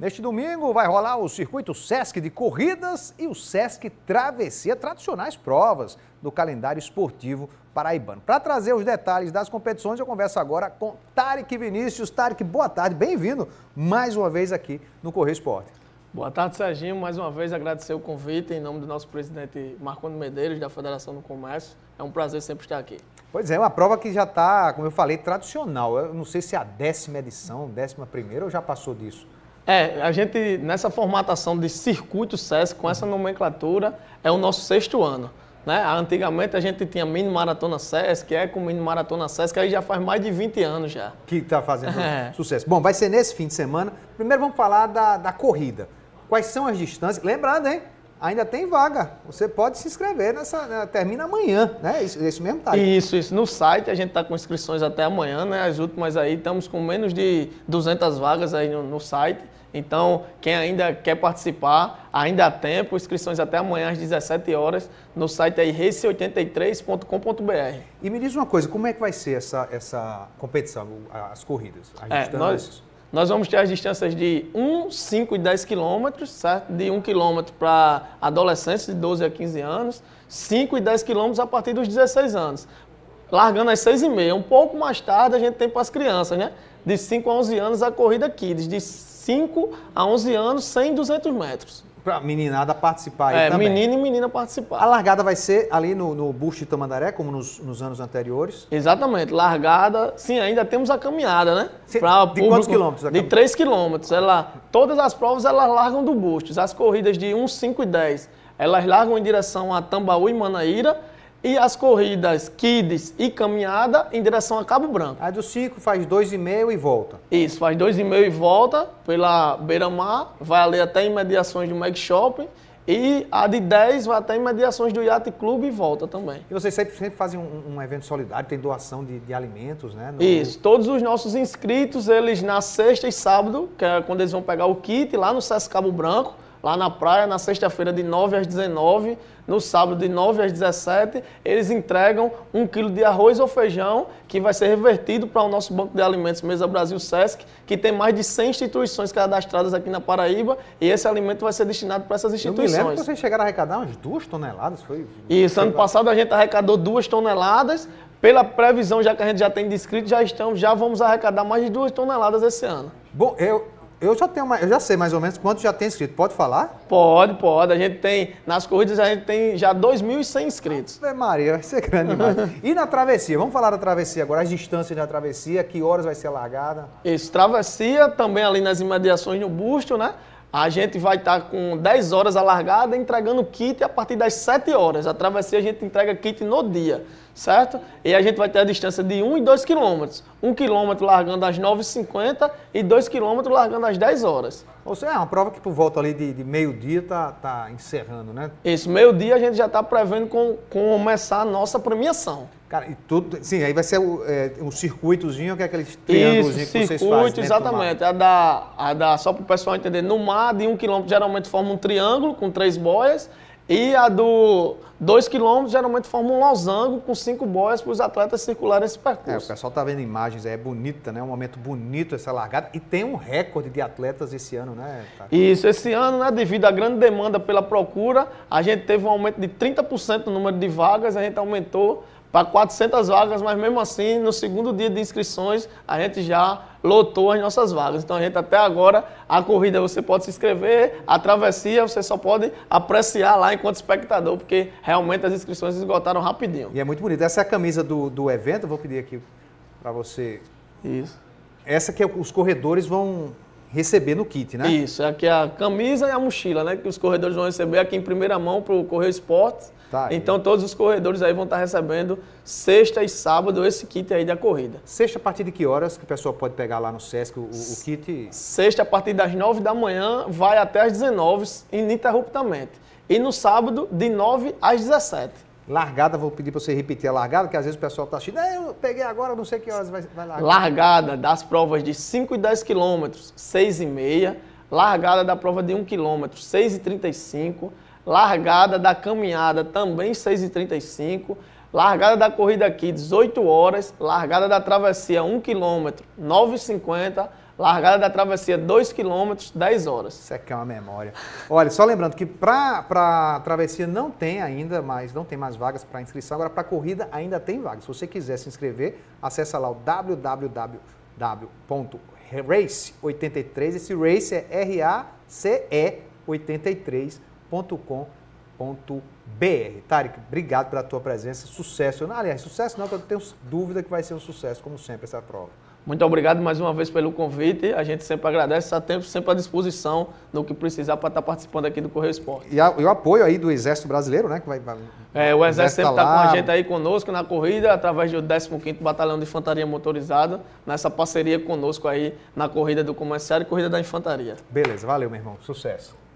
Neste domingo vai rolar o circuito Sesc de corridas e o Sesc Travessia, tradicionais provas do calendário esportivo paraibano. Para trazer os detalhes das competições, eu converso agora com Tarek Vinícius. Tarek, boa tarde, bem-vindo mais uma vez aqui no Correio Esporte. Boa tarde, Serginho. Mais uma vez agradecer o convite em nome do nosso presidente Marcondo Medeiros, da Federação do Comércio. É um prazer sempre estar aqui. Pois é, é uma prova que já está, como eu falei, tradicional. Eu não sei se é a décima edição, décima primeira, ou já passou disso? É, a gente, nessa formatação de circuito SESC, com essa nomenclatura, é o nosso sexto ano. Né? Antigamente a gente tinha mini maratona SESC, é com mini maratona SESC, aí já faz mais de 20 anos já. Que está fazendo é. sucesso. Bom, vai ser nesse fim de semana. Primeiro vamos falar da, da corrida. Quais são as distâncias? Lembrando, hein? ainda tem vaga. Você pode se inscrever nessa. Né, termina amanhã, né? Isso, isso mesmo tá. Isso, isso. No site a gente está com inscrições até amanhã, né? As últimas aí estamos com menos de 200 vagas aí no, no site. Então, quem ainda quer participar, ainda há tempo, inscrições até amanhã às 17 horas no site aí race83.com.br. E me diz uma coisa, como é que vai ser essa, essa competição, as corridas? A gente é, nós, nós vamos ter as distâncias de 1, 5 e 10 quilômetros, certo? De 1 quilômetro para adolescentes de 12 a 15 anos, 5 e 10 quilômetros a partir dos 16 anos. Largando às 6 e meia, um pouco mais tarde a gente tem para as crianças, né? De 5 a 11 anos a corrida Kids, de 5 a 11 anos, 100 e 200 metros. Para meninada participar é, também. menino e menina participar. A largada vai ser ali no, no busto de Tamandaré, como nos, nos, anos anteriores? Exatamente. Largada, sim, ainda temos a caminhada, né? Sim, de público, quantos quilômetros? de 3 quilômetros. Ela, todas as provas elas largam do busto. As corridas de 1, 5 e 10, elas largam em direção a Tambaú e Manaíra e as corridas Kids e caminhada em direção a Cabo Branco. A do 5 faz 2,5 e volta. Isso, faz 2,5 e volta pela Beira-Mar, vai ali até em mediações do Mag Shopping. E a de 10 vai até em mediações do Yacht Clube e volta também. E vocês sempre, sempre fazem um, um, evento solidário, tem doação de, de alimentos, né? No... Isso. Todos os nossos inscritos, eles na sexta e sábado, que é quando eles vão pegar o kit lá no SESC Cabo Branco, lá na praia, na sexta-feira de 9 às 19, no sábado de 9 às 17, eles entregam um quilo de arroz ou feijão que vai ser revertido para o nosso Banco de Alimentos Mesa Brasil Sesc, que tem mais de 100 instituições cadastradas aqui na Paraíba e esse alimento vai ser destinado para essas instituições. Eu me que vocês chegaram a arrecadar umas duas toneladas, foi? Isso, ano passado a gente arrecadou duas toneladas, pela previsão já que a gente já tem descrito, já estamos, já vamos arrecadar mais de duas toneladas esse ano. Bom, eu eu já tenho, eu já sei mais ou menos quanto já tem inscrito. Pode falar? Pode, pode. A gente tem, nas corridas a gente tem já 2.100 inscritos. Ave Maria, vai ser grande demais. e na travessia? Vamos falar da travessia agora, as distâncias da travessia, que horas vai ser a largada? Isso, travessia também ali nas imediações no Busto, né? A gente vai estar tá com 10 horas a largada, entregando kit a partir das 7 horas. A travessia a gente entrega kit no dia certo? E a gente vai ter a distância de 1 e 2 quilômetros. 1 quilômetro largando às 9h50 e 2 quilômetros largando às 10 horas. Ou seja, é uma prova que por volta ali de, de meio-dia tá, tá encerrando, né? Isso, meio-dia a gente já está prevendo com, começar a nossa premiação. Cara, e tudo. Sim, aí vai ser é, um circuitozinho, que é aquele triângulozinho que vocês fazem. Circuito, né, exatamente. A da, a da, só para o pessoal entender, no mar de 1 quilômetro geralmente forma um triângulo com três boias. E a do Dois quilômetros geralmente forma um losango com cinco boias para os atletas circularem esse percurso. É, o pessoal está vendo imagens, é bonita, né? Um momento bonito essa largada. E tem um recorde de atletas esse ano, né? Isso, esse ano, né, devido à grande demanda pela procura, a gente teve um aumento de 30% no número de vagas, a gente aumentou para 400 vagas, mas mesmo assim, no segundo dia de inscrições, a gente já lotou as nossas vagas. Então, a gente até agora, a corrida você pode se inscrever, a travessia você só pode apreciar lá enquanto espectador, porque realmente as inscrições esgotaram rapidinho. E é muito bonito. Essa é a camisa do, do evento, vou pedir aqui para você. Isso. Essa que é os corredores vão receber no kit, né? Isso, aqui é a camisa e a mochila, né? Que os corredores vão receber aqui em primeira mão para o Correio Esporte. Tá então todos os corredores aí vão estar tá recebendo sexta e sábado esse kit aí da corrida. Sexta a partir de que horas que o pessoal pode pegar lá no Sesc o, o kit? Sexta a partir das 9 da manhã vai até as 19 ininterruptamente. E no sábado de 9 às 17. Largada, vou pedir para você repetir a largada, que às vezes o pessoal está achando, é, eu peguei agora, não sei que horas vai, vai largar. Largada das provas de 5 e 10 quilômetros, 6 e meia. Largada da prova de 1 quilômetro, 6 e 35. Largada da caminhada, também 6 e 35. Largada da corrida aqui, 18 horas. Largada da travessia, 1 quilômetro, 9 e 50 Largada da travessia, 2 km, 10 horas. Isso aqui é, é uma memória. Olha, só lembrando que para a travessia não tem ainda, mas não tem mais vagas para inscrição. Agora, para corrida ainda tem vagas. Se você quiser se inscrever, acessa lá o www.race83. Esse race é race83.com.br. Tarek, obrigado pela tua presença. Sucesso. Aliás, sucesso não, porque eu tenho dúvida que vai ser um sucesso, como sempre, essa prova. Muito obrigado mais uma vez pelo convite. A gente sempre agradece, está tempo sempre à disposição no que precisar para estar participando aqui do Correio Esporte. E, a, e o apoio aí do Exército Brasileiro, né? Que vai, vai é, o Exército sempre está tá com a gente aí conosco na corrida, através do 15 Batalhão de Infantaria Motorizada, nessa parceria conosco aí na corrida do comerciário e corrida da infantaria. Beleza, valeu, meu irmão. Sucesso.